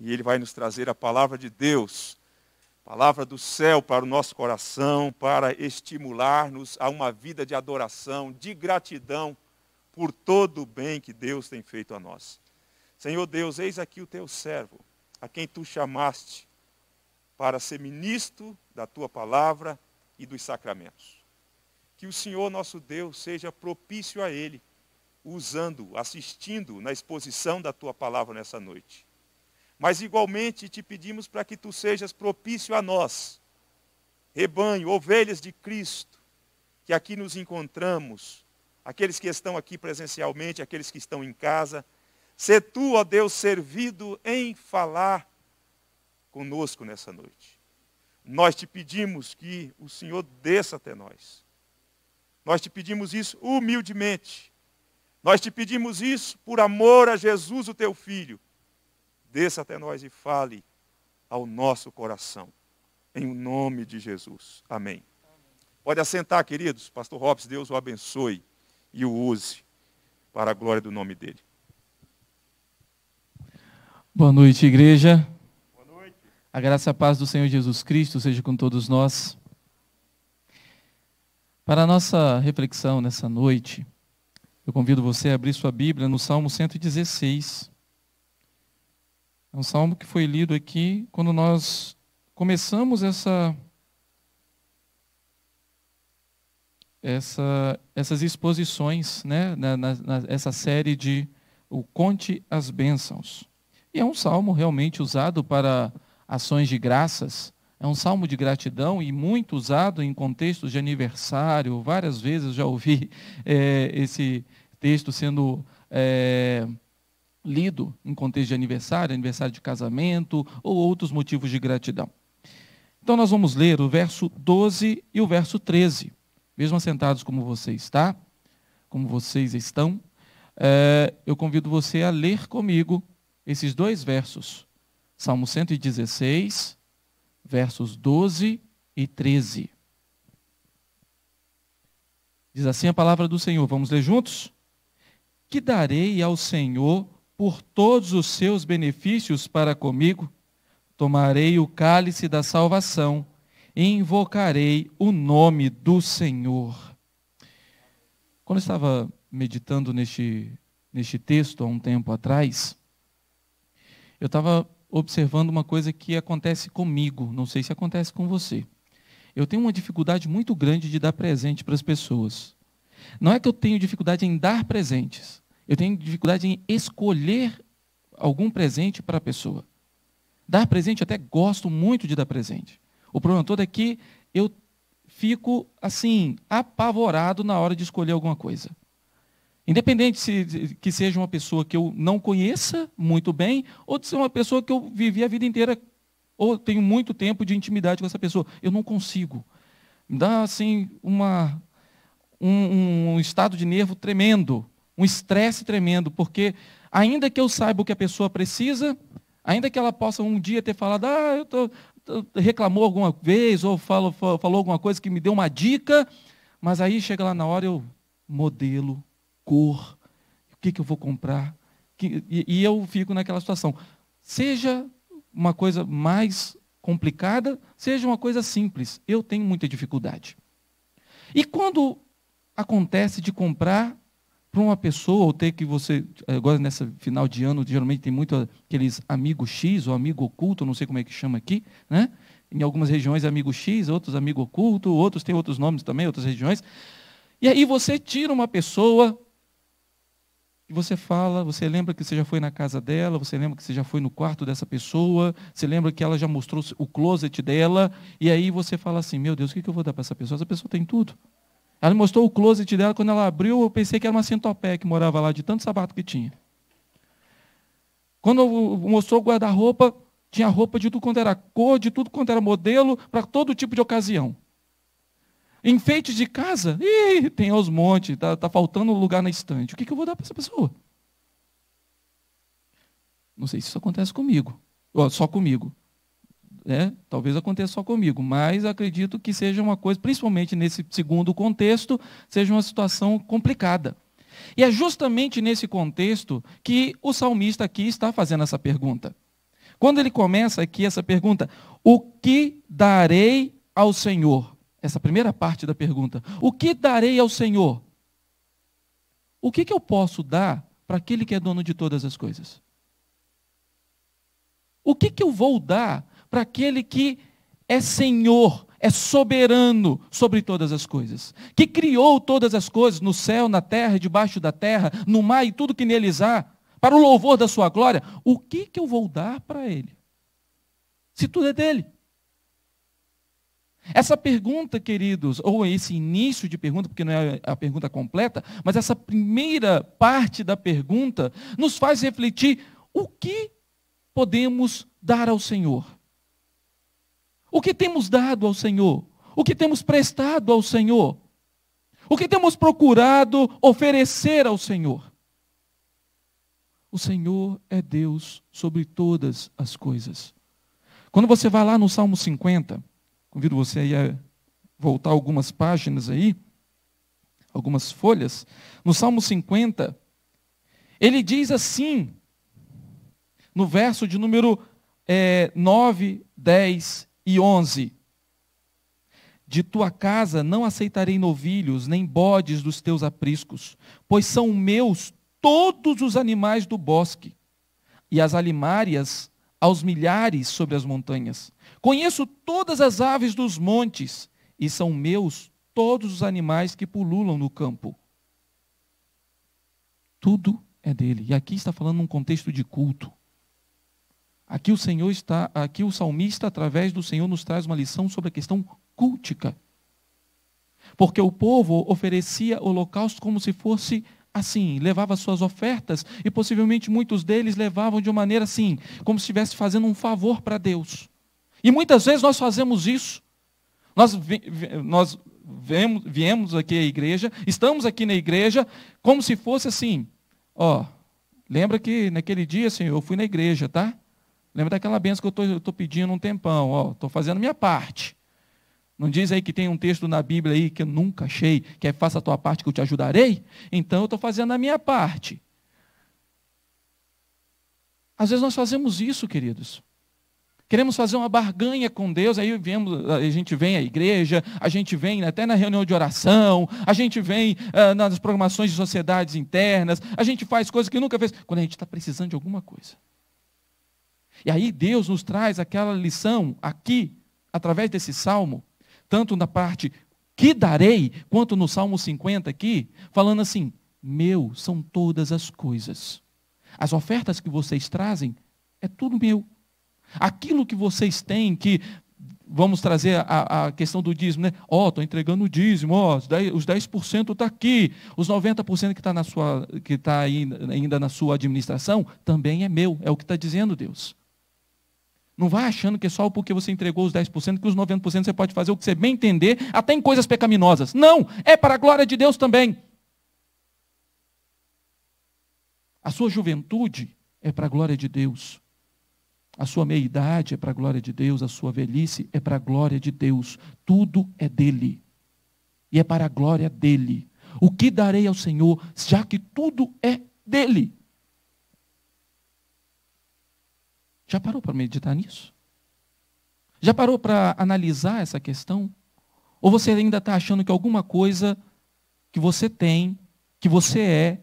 e Ele vai nos trazer a palavra de Deus, palavra do céu para o nosso coração, para estimular-nos a uma vida de adoração, de gratidão por todo o bem que Deus tem feito a nós. Senhor Deus, eis aqui o teu servo, a quem tu chamaste para ser ministro da tua palavra e dos sacramentos. Que o Senhor nosso Deus seja propício a ele, usando, assistindo na exposição da tua palavra nessa noite mas igualmente te pedimos para que tu sejas propício a nós, rebanho, ovelhas de Cristo, que aqui nos encontramos, aqueles que estão aqui presencialmente, aqueles que estão em casa. Se tu, ó Deus, servido em falar conosco nessa noite. Nós te pedimos que o Senhor desça até nós. Nós te pedimos isso humildemente. Nós te pedimos isso por amor a Jesus, o teu filho, desça até nós e fale ao nosso coração. Em nome de Jesus. Amém. Pode assentar, queridos. Pastor Robson, Deus o abençoe e o use para a glória do nome dele. Boa noite, igreja. Boa noite. A graça e a paz do Senhor Jesus Cristo seja com todos nós. Para a nossa reflexão nessa noite, eu convido você a abrir sua Bíblia no Salmo 116. É um salmo que foi lido aqui quando nós começamos essa essa essas exposições, né, na, na, essa série de o conte as bênçãos. E é um salmo realmente usado para ações de graças. É um salmo de gratidão e muito usado em contextos de aniversário. Várias vezes já ouvi é, esse texto sendo é, lido em contexto de aniversário, aniversário de casamento ou outros motivos de gratidão. Então nós vamos ler o verso 12 e o verso 13. Mesmo sentados como você está, como vocês estão, é, eu convido você a ler comigo esses dois versos. Salmo 116, versos 12 e 13. Diz assim a palavra do Senhor. Vamos ler juntos? Que darei ao Senhor por todos os seus benefícios para comigo, tomarei o cálice da salvação e invocarei o nome do Senhor. Quando eu estava meditando neste, neste texto há um tempo atrás, eu estava observando uma coisa que acontece comigo, não sei se acontece com você. Eu tenho uma dificuldade muito grande de dar presente para as pessoas. Não é que eu tenho dificuldade em dar presentes, eu tenho dificuldade em escolher algum presente para a pessoa. Dar presente, até gosto muito de dar presente. O problema todo é que eu fico, assim, apavorado na hora de escolher alguma coisa. Independente se que seja uma pessoa que eu não conheça muito bem, ou de ser uma pessoa que eu vivi a vida inteira, ou tenho muito tempo de intimidade com essa pessoa. Eu não consigo. Me dá, assim, uma, um, um estado de nervo tremendo um estresse tremendo, porque ainda que eu saiba o que a pessoa precisa, ainda que ela possa um dia ter falado, ah, eu tô, tô reclamou alguma vez, ou falou, falou alguma coisa que me deu uma dica, mas aí chega lá na hora eu modelo, cor, o que, que eu vou comprar, que, e, e eu fico naquela situação. Seja uma coisa mais complicada, seja uma coisa simples. Eu tenho muita dificuldade. E quando acontece de comprar para uma pessoa, ou ter que você, agora nessa final de ano, geralmente tem muito aqueles amigo X ou amigo oculto, não sei como é que chama aqui, né? Em algumas regiões amigo X, outros amigo oculto, outros têm outros nomes também, outras regiões. E aí você tira uma pessoa e você fala, você lembra que você já foi na casa dela, você lembra que você já foi no quarto dessa pessoa, você lembra que ela já mostrou o closet dela, e aí você fala assim, meu Deus, o que eu vou dar para essa pessoa? Essa pessoa tem tudo. Ela me mostrou o closet dela, quando ela abriu, eu pensei que era uma centopeia que morava lá, de tanto sapato que tinha. Quando mostrou o guarda-roupa, tinha roupa de tudo quanto era cor, de tudo quanto era modelo, para todo tipo de ocasião. Enfeites de casa? Ih, tem aos montes, está tá faltando lugar na estante. O que, que eu vou dar para essa pessoa? Não sei se isso acontece comigo. Só comigo. Né? Talvez aconteça só comigo, mas acredito que seja uma coisa, principalmente nesse segundo contexto, seja uma situação complicada. E é justamente nesse contexto que o salmista aqui está fazendo essa pergunta. Quando ele começa aqui essa pergunta, o que darei ao Senhor? Essa primeira parte da pergunta. O que darei ao Senhor? O que, que eu posso dar para aquele que é dono de todas as coisas? O que, que eu vou dar para aquele que é Senhor, é soberano sobre todas as coisas, que criou todas as coisas no céu, na terra, e debaixo da terra, no mar e tudo que neles há, para o louvor da sua glória, o que, que eu vou dar para ele? Se tudo é dele. Essa pergunta, queridos, ou esse início de pergunta, porque não é a pergunta completa, mas essa primeira parte da pergunta nos faz refletir o que podemos dar ao Senhor. O que temos dado ao Senhor? O que temos prestado ao Senhor? O que temos procurado oferecer ao Senhor? O Senhor é Deus sobre todas as coisas. Quando você vai lá no Salmo 50, convido você aí a voltar algumas páginas aí, algumas folhas, no Salmo 50, ele diz assim, no verso de número é, 9, 10 e 11. De tua casa não aceitarei novilhos, nem bodes dos teus apriscos, pois são meus todos os animais do bosque, e as alimárias aos milhares sobre as montanhas. Conheço todas as aves dos montes, e são meus todos os animais que pululam no campo. Tudo é dele. E aqui está falando num contexto de culto. Aqui o Senhor está, aqui o salmista através do Senhor nos traz uma lição sobre a questão cultica. Porque o povo oferecia holocausto como se fosse assim, levava suas ofertas e possivelmente muitos deles levavam de uma maneira assim, como se estivesse fazendo um favor para Deus. E muitas vezes nós fazemos isso. Nós, nós viemos, viemos aqui à igreja, estamos aqui na igreja, como se fosse assim, ó, lembra que naquele dia, Senhor, eu fui na igreja, tá? Lembra daquela bênção que eu estou pedindo um tempão, estou fazendo minha parte. Não diz aí que tem um texto na Bíblia aí que eu nunca achei, que é faça a tua parte que eu te ajudarei? Então eu estou fazendo a minha parte. Às vezes nós fazemos isso, queridos. Queremos fazer uma barganha com Deus, aí vemos a gente vem à igreja, a gente vem até na reunião de oração, a gente vem uh, nas programações de sociedades internas, a gente faz coisas que nunca fez, quando a gente está precisando de alguma coisa. E aí Deus nos traz aquela lição aqui, através desse salmo, tanto na parte que darei, quanto no Salmo 50 aqui, falando assim: meu são todas as coisas. As ofertas que vocês trazem é tudo meu. Aquilo que vocês têm, que vamos trazer a, a questão do dízimo, né? Ó, oh, estou entregando o dízimo, ó, oh, os 10%, os está aqui, os 90% que está na sua, que está ainda na sua administração, também é meu, é o que está dizendo Deus. Não vá achando que é só porque você entregou os 10%, que os 90% você pode fazer o que você bem entender, até em coisas pecaminosas. Não, é para a glória de Deus também. A sua juventude é para a glória de Deus. A sua meia-idade é para a glória de Deus, a sua velhice é para a glória de Deus. Tudo é dele. E é para a glória dele. O que darei ao Senhor, já que tudo é dele? Já parou para meditar nisso? Já parou para analisar essa questão? Ou você ainda está achando que alguma coisa que você tem, que você é,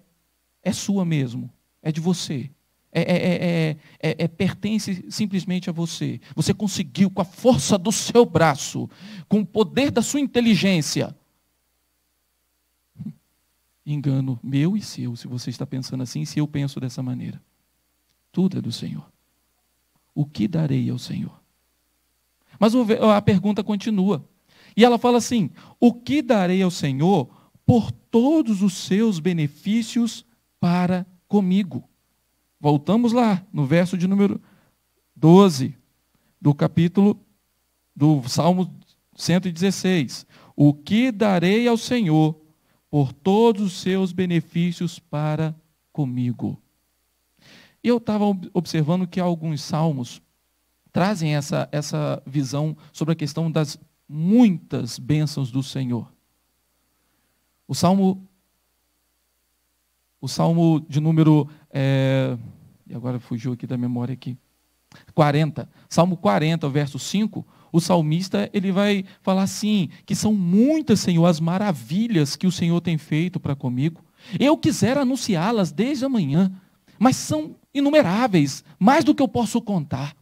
é sua mesmo, é de você? É, é, é, é, pertence simplesmente a você. Você conseguiu, com a força do seu braço, com o poder da sua inteligência. Engano meu e seu, se você está pensando assim, se eu penso dessa maneira. Tudo é do Senhor. O que darei ao Senhor? Mas a pergunta continua. E ela fala assim: O que darei ao Senhor por todos os seus benefícios para comigo? Voltamos lá no verso de número 12 do capítulo do Salmo 116. O que darei ao Senhor por todos os seus benefícios para comigo? E eu estava observando que alguns salmos trazem essa, essa visão sobre a questão das muitas bênçãos do Senhor. O salmo, o salmo de número, é, e agora fugiu aqui da memória aqui, 40, salmo 40, verso 5, o salmista ele vai falar assim, que são muitas, Senhor, as maravilhas que o Senhor tem feito para comigo. Eu quisera anunciá-las desde amanhã, mas são inumeráveis, mais do que eu posso contar.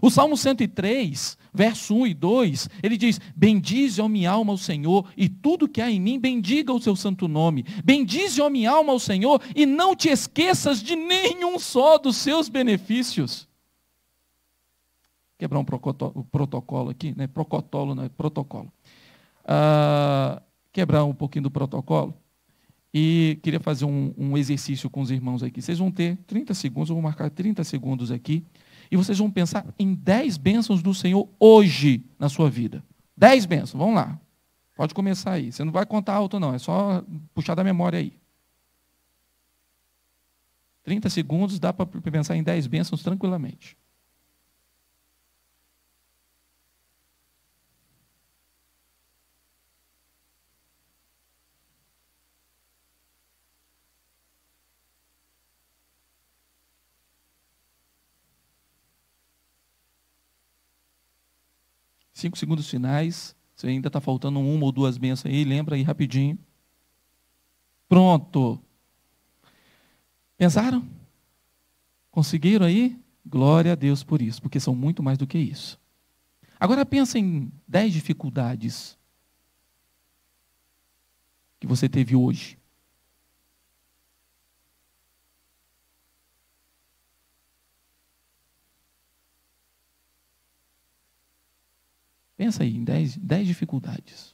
O Salmo 103, verso 1 e 2, ele diz: Bendize, ó minha alma, ao Senhor, e tudo que há em mim, bendiga o seu santo nome. Bendize, ó minha alma, ao Senhor, e não te esqueças de nenhum só dos seus benefícios. Quebrar um protocolo aqui, né? Procotolo, não é protocolo. Ah, quebrar um pouquinho do protocolo. E queria fazer um, um, exercício com os irmãos aqui. Vocês vão ter 30 segundos, eu vou marcar 30 segundos aqui. E vocês vão pensar em 10 bênçãos do Senhor hoje na sua vida. 10 bênçãos, vamos lá. Pode começar aí. Você não vai contar alto, não. É só puxar da memória aí. 30 segundos, dá para pensar em 10 bênçãos tranquilamente. Cinco segundos finais. Se ainda está faltando uma ou duas bênçãos aí, lembra aí rapidinho. Pronto. Pensaram? Conseguiram aí? Glória a Deus por isso, porque são muito mais do que isso. Agora pensa em dez dificuldades que você teve hoje. Pensa aí em dez, dez dificuldades.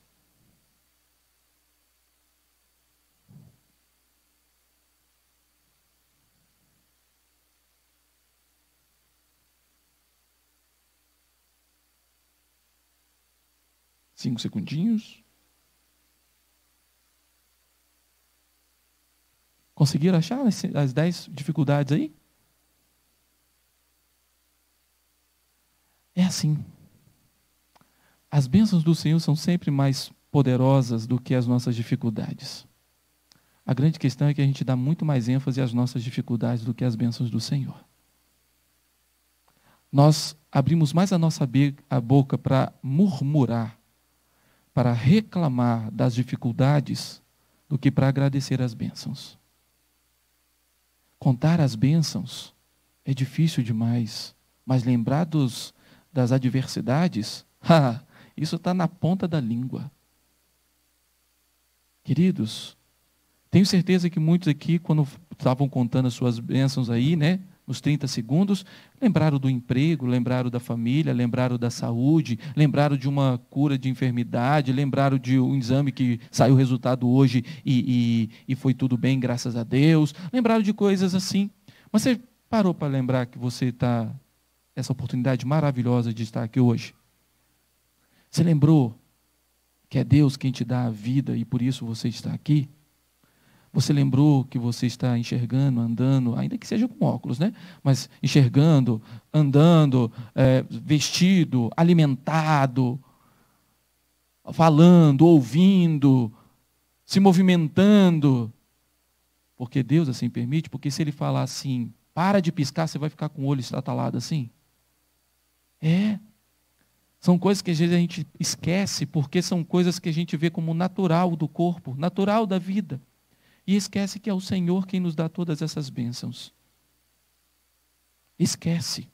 Cinco segundinhos. Conseguiram achar as dez dificuldades aí? É assim. As bênçãos do Senhor são sempre mais poderosas do que as nossas dificuldades. A grande questão é que a gente dá muito mais ênfase às nossas dificuldades do que às bênçãos do Senhor. Nós abrimos mais a nossa boca para murmurar, para reclamar das dificuldades, do que para agradecer as bênçãos. Contar as bênçãos é difícil demais, mas lembrar dos, das adversidades, Isso está na ponta da língua. Queridos, tenho certeza que muitos aqui, quando estavam contando as suas bênçãos aí, né? Nos 30 segundos, lembraram do emprego, lembraram da família, lembraram da saúde, lembraram de uma cura de enfermidade, lembraram de um exame que saiu o resultado hoje e, e, e foi tudo bem, graças a Deus. Lembraram de coisas assim. Mas você parou para lembrar que você está. Essa oportunidade maravilhosa de estar aqui hoje? Você lembrou que é Deus quem te dá a vida e por isso você está aqui? Você lembrou que você está enxergando, andando, ainda que seja com óculos, né? Mas enxergando, andando, é, vestido, alimentado, falando, ouvindo, se movimentando. Porque Deus assim permite, porque se ele falar assim, para de piscar, você vai ficar com o olho estatalado assim. É, são coisas que às vezes a gente esquece, porque são coisas que a gente vê como natural do corpo, natural da vida. E esquece que é o Senhor quem nos dá todas essas bênçãos. Esquece.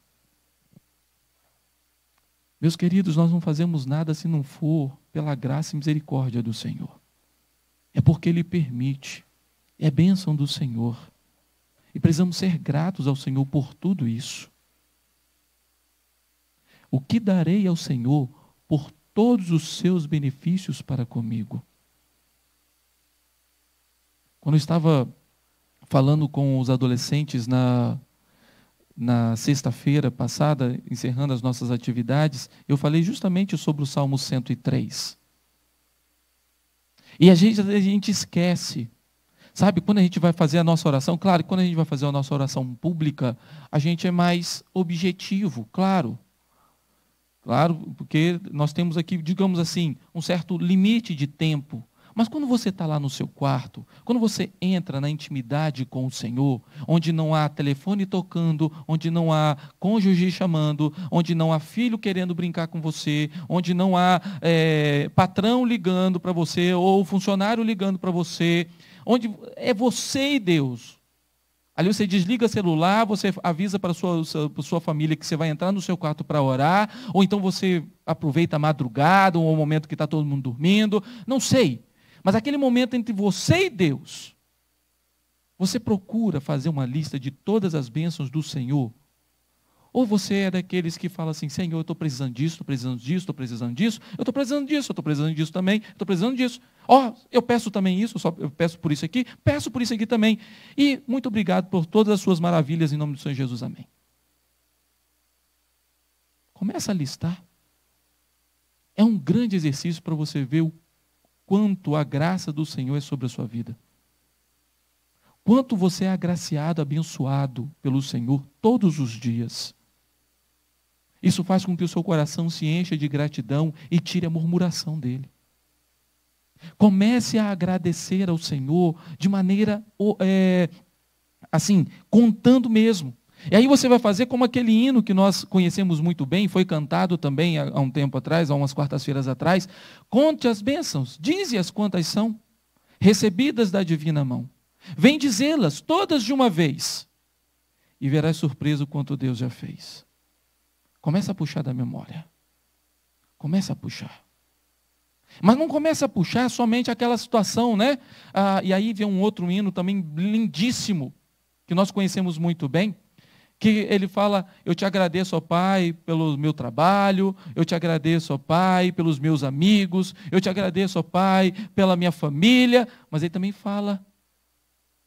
Meus queridos, nós não fazemos nada se não for pela graça e misericórdia do Senhor. É porque Ele permite. É bênção do Senhor. E precisamos ser gratos ao Senhor por tudo isso. O que darei ao Senhor por todos os seus benefícios para comigo? Quando eu estava falando com os adolescentes na, na sexta-feira passada, encerrando as nossas atividades, eu falei justamente sobre o Salmo 103. E a gente, a gente esquece. Sabe, quando a gente vai fazer a nossa oração, claro, quando a gente vai fazer a nossa oração pública, a gente é mais objetivo, claro. Claro, porque nós temos aqui, digamos assim, um certo limite de tempo. Mas quando você está lá no seu quarto, quando você entra na intimidade com o Senhor, onde não há telefone tocando, onde não há cônjuge chamando, onde não há filho querendo brincar com você, onde não há é, patrão ligando para você ou funcionário ligando para você, onde é você e Deus, Ali você desliga o celular, você avisa para a sua, sua família que você vai entrar no seu quarto para orar, ou então você aproveita a madrugada, ou o momento que está todo mundo dormindo, não sei. Mas aquele momento entre você e Deus, você procura fazer uma lista de todas as bênçãos do Senhor ou você é daqueles que fala assim, Senhor, eu estou precisando disso, estou precisando disso, estou precisando disso, eu estou precisando disso, eu estou precisando disso também, estou precisando disso. Ó, oh, eu peço também isso, só, eu peço por isso aqui, peço por isso aqui também. E muito obrigado por todas as suas maravilhas em nome do Senhor Jesus, amém. Começa a listar. É um grande exercício para você ver o quanto a graça do Senhor é sobre a sua vida quanto você é agraciado, abençoado pelo Senhor todos os dias. Isso faz com que o seu coração se encha de gratidão e tire a murmuração dele. Comece a agradecer ao Senhor de maneira é, assim, contando mesmo. E aí você vai fazer como aquele hino que nós conhecemos muito bem, foi cantado também há um tempo atrás, há umas quartas-feiras atrás. Conte as bênçãos, dize-as quantas são, recebidas da divina mão. Vem dizê-las todas de uma vez, e verás surpreso quanto Deus já fez. Começa a puxar da memória. Começa a puxar. Mas não começa a puxar somente aquela situação, né? Ah, e aí vem um outro hino também lindíssimo, que nós conhecemos muito bem, que ele fala: Eu te agradeço, ó Pai, pelo meu trabalho, eu te agradeço, ó Pai, pelos meus amigos, eu te agradeço, ó Pai, pela minha família. Mas ele também fala: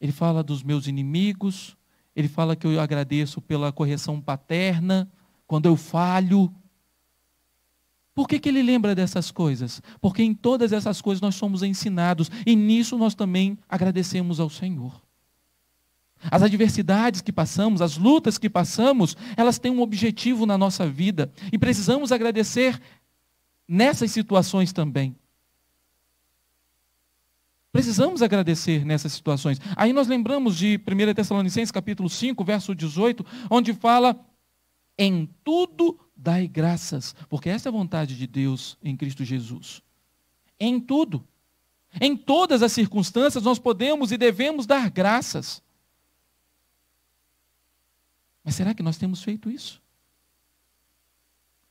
Ele fala dos meus inimigos, ele fala que eu agradeço pela correção paterna, quando eu falho. Por que, que ele lembra dessas coisas? Porque em todas essas coisas nós somos ensinados e nisso nós também agradecemos ao Senhor. As adversidades que passamos, as lutas que passamos, elas têm um objetivo na nossa vida e precisamos agradecer nessas situações também. Precisamos agradecer nessas situações. Aí nós lembramos de 1 Tessalonicenses capítulo 5, verso 18, onde fala em tudo dai graças, porque essa é a vontade de Deus em Cristo Jesus. Em tudo. Em todas as circunstâncias nós podemos e devemos dar graças. Mas será que nós temos feito isso?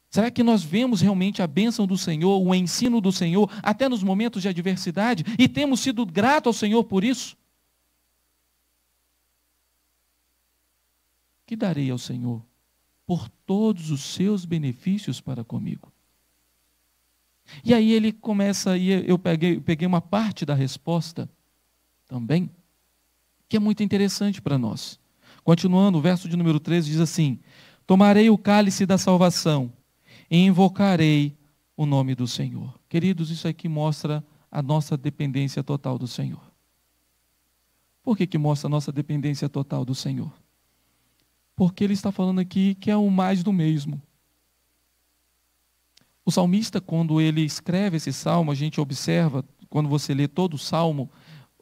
Será que nós vemos realmente a bênção do Senhor, o ensino do Senhor, até nos momentos de adversidade, e temos sido gratos ao Senhor por isso? Que darei ao Senhor por todos os seus benefícios para comigo. E aí ele começa, e eu peguei, peguei uma parte da resposta também, que é muito interessante para nós. Continuando, o verso de número 13 diz assim: Tomarei o cálice da salvação e invocarei o nome do Senhor. Queridos, isso aqui é mostra a nossa dependência total do Senhor. Por que, que mostra a nossa dependência total do Senhor? porque ele está falando aqui que é o mais do mesmo. O salmista, quando ele escreve esse salmo, a gente observa, quando você lê todo o salmo,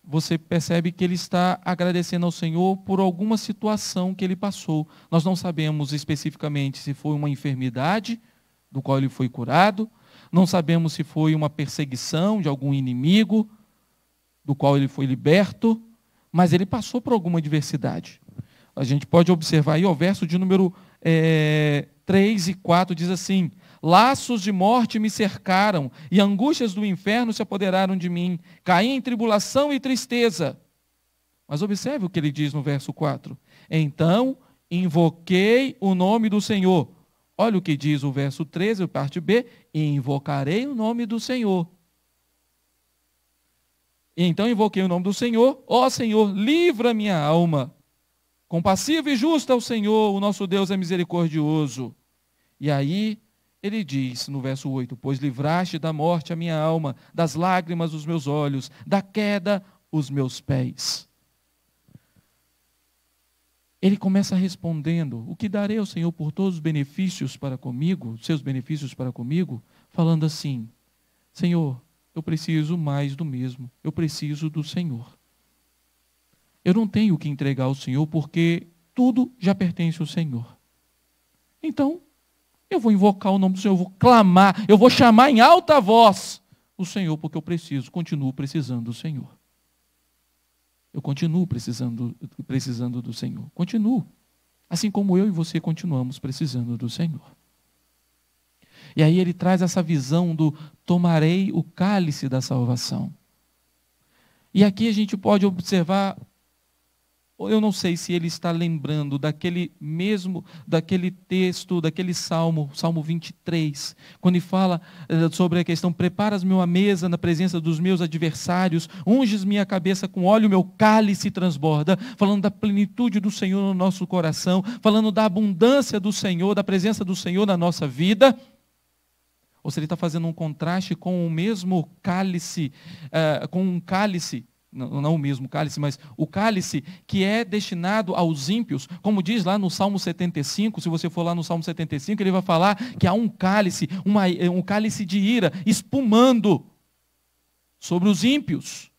você percebe que ele está agradecendo ao Senhor por alguma situação que ele passou. Nós não sabemos especificamente se foi uma enfermidade do qual ele foi curado, não sabemos se foi uma perseguição de algum inimigo do qual ele foi liberto, mas ele passou por alguma adversidade a gente pode observar aí, o verso de número é, 3 e 4 diz assim: Laços de morte me cercaram, e angústias do inferno se apoderaram de mim. Caí em tribulação e tristeza. Mas observe o que ele diz no verso 4. Então invoquei o nome do Senhor. Olha o que diz o verso 13, parte B: Invocarei o nome do Senhor. Então invoquei o nome do Senhor, ó Senhor, livra minha alma. Compassivo e justo é o Senhor, o nosso Deus é misericordioso. E aí ele diz no verso 8: Pois livraste da morte a minha alma, das lágrimas os meus olhos, da queda os meus pés. Ele começa respondendo: O que darei ao Senhor por todos os benefícios para comigo, seus benefícios para comigo? Falando assim: Senhor, eu preciso mais do mesmo, eu preciso do Senhor. Eu não tenho que entregar ao Senhor porque tudo já pertence ao Senhor. Então, eu vou invocar o nome do Senhor, eu vou clamar, eu vou chamar em alta voz o Senhor, porque eu preciso, continuo precisando do Senhor. Eu continuo precisando, precisando do Senhor. Continuo. Assim como eu e você continuamos precisando do Senhor. E aí ele traz essa visão do tomarei o cálice da salvação. E aqui a gente pode observar eu não sei se ele está lembrando daquele mesmo, daquele texto, daquele salmo, Salmo 23, quando ele fala eh, sobre a questão: Preparas-me uma mesa na presença dos meus adversários, unges minha cabeça com óleo, meu cálice transborda. Falando da plenitude do Senhor no nosso coração, falando da abundância do Senhor, da presença do Senhor na nossa vida. Ou se ele está fazendo um contraste com o mesmo cálice, eh, com um cálice não, não, o mesmo cálice, mas o cálice que é destinado aos ímpios, como diz lá no Salmo 75, se você for lá no Salmo 75, ele vai falar que há um cálice, uma, eh, um cálice de ira espumando sobre os ímpios.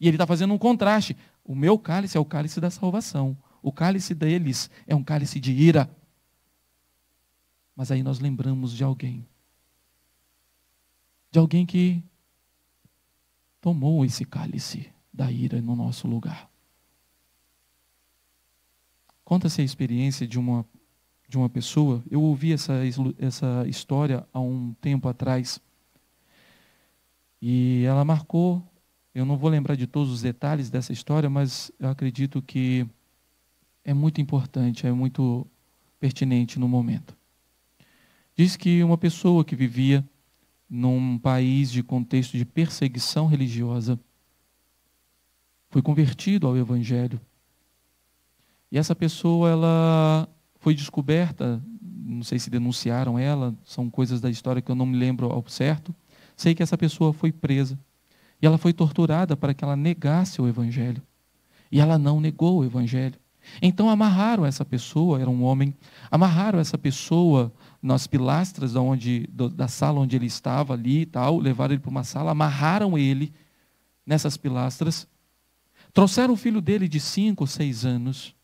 E ele está fazendo um contraste. O meu cálice é o cálice da salvação. O cálice deles é um cálice de ira. Mas aí nós lembramos de alguém. De alguém que tomou esse cálice da ira no nosso lugar. Conta-se a experiência de uma, de uma pessoa. Eu ouvi essa, essa história há um tempo atrás. E ela marcou. Eu não vou lembrar de todos os detalhes dessa história, mas eu acredito que é muito importante, é muito pertinente no momento. Diz que uma pessoa que vivia num país de contexto de perseguição religiosa, foi convertido ao Evangelho. E essa pessoa, ela foi descoberta, não sei se denunciaram ela, são coisas da história que eu não me lembro ao certo. Sei que essa pessoa foi presa. E ela foi torturada para que ela negasse o Evangelho. E ela não negou o Evangelho. Então amarraram essa pessoa, era um homem, amarraram essa pessoa nas pilastras da, onde, da sala onde ele estava ali e tal, levaram ele para uma sala, amarraram ele nessas pilastras, trouxeram o filho dele de cinco ou seis anos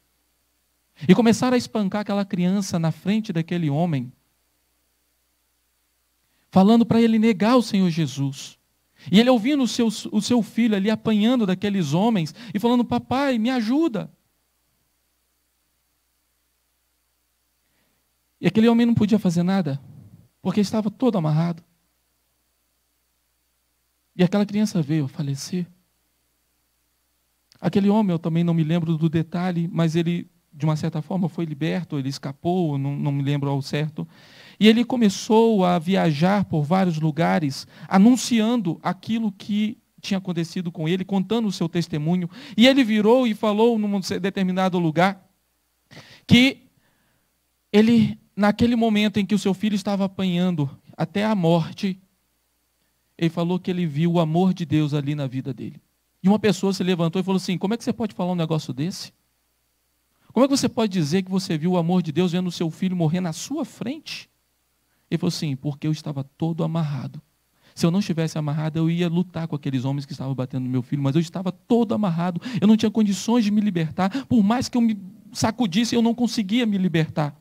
e começaram a espancar aquela criança na frente daquele homem, falando para ele negar o Senhor Jesus. E ele ouvindo o seu, o seu filho ali apanhando daqueles homens e falando: Papai, me ajuda. E aquele homem não podia fazer nada, porque estava todo amarrado. E aquela criança veio falecer. Aquele homem, eu também não me lembro do detalhe, mas ele, de uma certa forma, foi liberto, ele escapou, não, não me lembro ao certo. E ele começou a viajar por vários lugares, anunciando aquilo que tinha acontecido com ele, contando o seu testemunho. E ele virou e falou num determinado lugar que ele naquele momento em que o seu filho estava apanhando até a morte, ele falou que ele viu o amor de Deus ali na vida dele. E uma pessoa se levantou e falou assim: Como é que você pode falar um negócio desse? Como é que você pode dizer que você viu o amor de Deus vendo o seu filho morrer na sua frente? Ele falou assim: Porque eu estava todo amarrado. Se eu não estivesse amarrado, eu ia lutar com aqueles homens que estavam batendo no meu filho, mas eu estava todo amarrado. Eu não tinha condições de me libertar. Por mais que eu me sacudisse, eu não conseguia me libertar.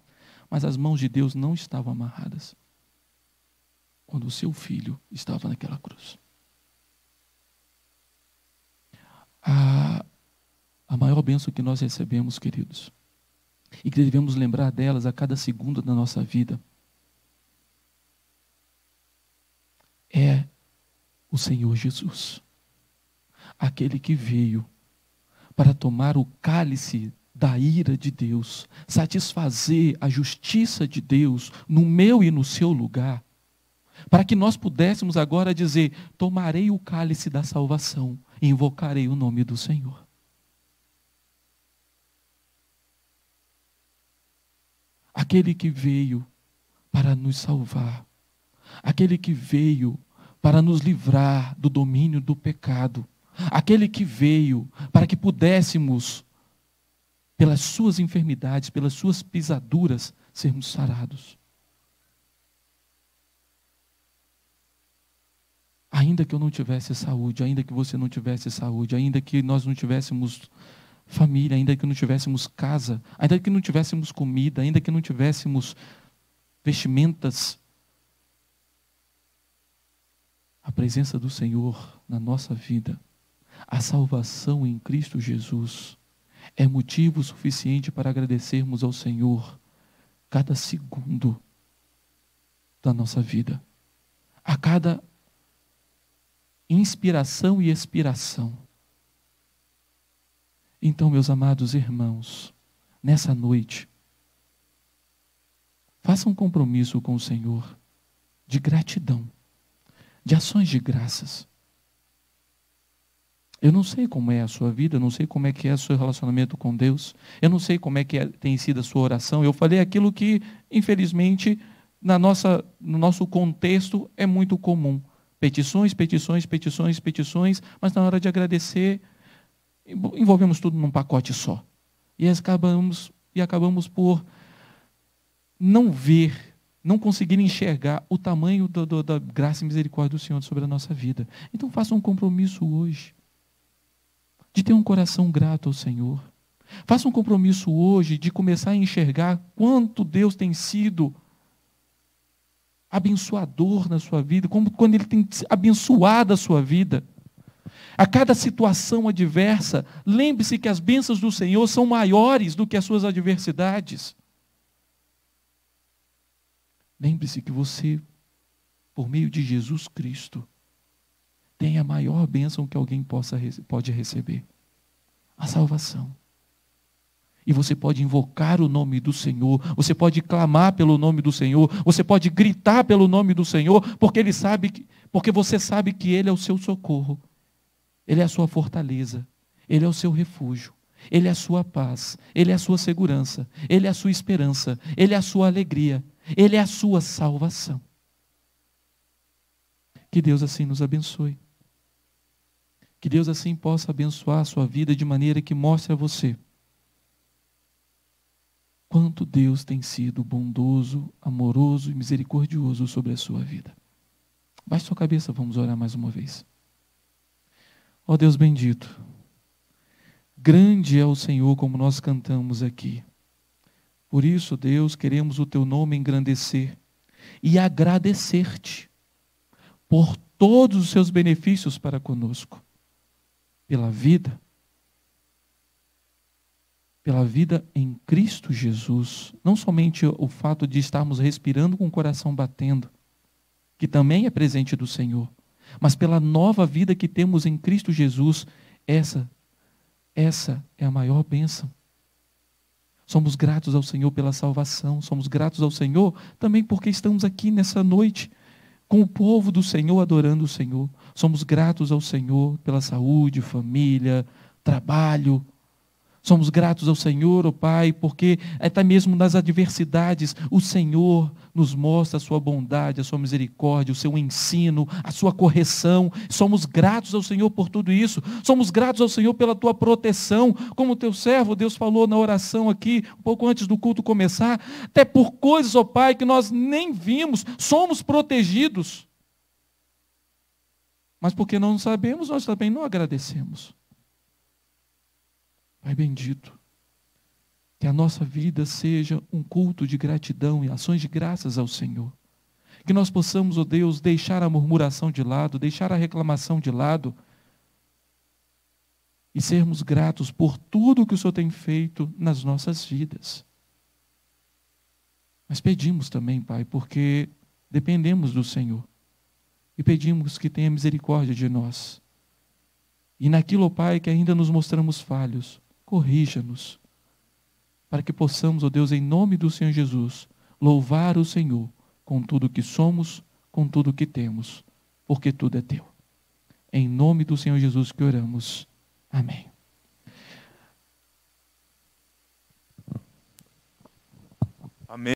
Mas as mãos de Deus não estavam amarradas quando o seu filho estava naquela cruz. A, a maior bênção que nós recebemos, queridos, e que devemos lembrar delas a cada segundo da nossa vida, é o Senhor Jesus, aquele que veio para tomar o cálice da ira de Deus, satisfazer a justiça de Deus no meu e no seu lugar, para que nós pudéssemos agora dizer: tomarei o cálice da salvação e invocarei o nome do Senhor. Aquele que veio para nos salvar, aquele que veio para nos livrar do domínio do pecado, aquele que veio para que pudéssemos pelas suas enfermidades, pelas suas pisaduras, sermos sarados. Ainda que eu não tivesse saúde, ainda que você não tivesse saúde, ainda que nós não tivéssemos família, ainda que não tivéssemos casa, ainda que não tivéssemos comida, ainda que não tivéssemos vestimentas, a presença do Senhor na nossa vida, a salvação em Cristo Jesus é motivo suficiente para agradecermos ao Senhor cada segundo da nossa vida, a cada inspiração e expiração. Então, meus amados irmãos, nessa noite, faça um compromisso com o Senhor de gratidão, de ações de graças. Eu não sei como é a sua vida, eu não sei como é que é o seu relacionamento com Deus, eu não sei como é que é, tem sido a sua oração. Eu falei aquilo que, infelizmente, na nossa, no nosso contexto é muito comum. Petições, petições, petições, petições, mas na hora de agradecer, envolvemos tudo num pacote só. E acabamos, e acabamos por não ver não conseguir enxergar o tamanho do, do, da graça e misericórdia do Senhor sobre a nossa vida. Então faça um compromisso hoje de ter um coração grato ao Senhor. Faça um compromisso hoje de começar a enxergar quanto Deus tem sido abençoador na sua vida, como quando Ele tem abençoado a sua vida. A cada situação adversa, lembre-se que as bênçãos do Senhor são maiores do que as suas adversidades. Lembre-se que você, por meio de Jesus Cristo, tem a maior bênção que alguém possa, pode receber: a salvação. E você pode invocar o nome do Senhor, você pode clamar pelo nome do Senhor, você pode gritar pelo nome do Senhor, porque ele sabe que, porque você sabe que ele é o seu socorro. Ele é a sua fortaleza, ele é o seu refúgio, ele é a sua paz, ele é a sua segurança, ele é a sua esperança, ele é a sua alegria, ele é a sua salvação. Que Deus assim nos abençoe. Que Deus assim possa abençoar a sua vida de maneira que mostre a você quanto Deus tem sido bondoso, amoroso e misericordioso sobre a sua vida. Baixe sua cabeça, vamos orar mais uma vez. Ó Deus bendito, grande é o Senhor, como nós cantamos aqui. Por isso, Deus, queremos o teu nome engrandecer e agradecer-te por todos os seus benefícios para conosco pela vida, pela vida em Cristo Jesus, não somente o fato de estarmos respirando com o coração batendo, que também é presente do Senhor, mas pela nova vida que temos em Cristo Jesus, essa essa é a maior bênção. Somos gratos ao Senhor pela salvação, somos gratos ao Senhor também porque estamos aqui nessa noite com o povo do Senhor adorando o Senhor. Somos gratos ao Senhor pela saúde, família, trabalho, Somos gratos ao Senhor, ó oh Pai, porque até mesmo nas adversidades o Senhor nos mostra a sua bondade, a sua misericórdia, o seu ensino, a sua correção. Somos gratos ao Senhor por tudo isso. Somos gratos ao Senhor pela tua proteção. Como teu servo, Deus falou na oração aqui, um pouco antes do culto começar, até por coisas, ó oh Pai, que nós nem vimos, somos protegidos. Mas porque não sabemos, nós também não agradecemos. Pai bendito, que a nossa vida seja um culto de gratidão e ações de graças ao Senhor. Que nós possamos, ó oh Deus, deixar a murmuração de lado, deixar a reclamação de lado e sermos gratos por tudo que o Senhor tem feito nas nossas vidas. Mas pedimos também, Pai, porque dependemos do Senhor e pedimos que tenha misericórdia de nós. E naquilo, oh Pai, que ainda nos mostramos falhos, corrija-nos, para que possamos, ó oh Deus, em nome do Senhor Jesus, louvar o Senhor com tudo que somos, com tudo que temos, porque tudo é teu. Em nome do Senhor Jesus que oramos. Amém. Amém.